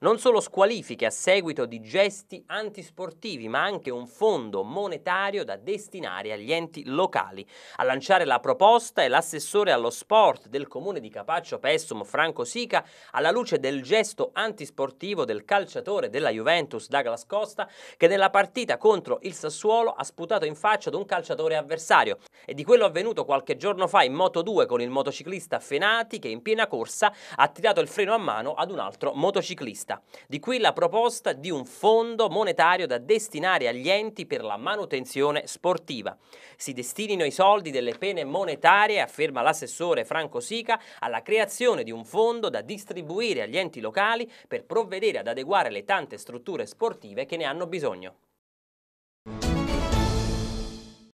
Non solo squalifiche a seguito di gesti antisportivi, ma anche un fondo monetario da destinare agli enti locali. A lanciare la proposta è l'assessore allo sport del comune di Capaccio Pessum, Franco Sica, alla luce del gesto antisportivo del calciatore della Juventus, Douglas Costa, che nella partita contro il Sassuolo ha sputato in faccia ad un calciatore avversario. E di quello avvenuto qualche giorno fa in Moto 2 con il motociclista Fenati, che in piena corsa ha tirato il freno a mano ad un altro motociclista vista. Di qui la proposta di un fondo monetario da destinare agli enti per la manutenzione sportiva. Si destinino i soldi delle pene monetarie, afferma l'assessore Franco Sica, alla creazione di un fondo da distribuire agli enti locali per provvedere ad adeguare le tante strutture sportive che ne hanno bisogno.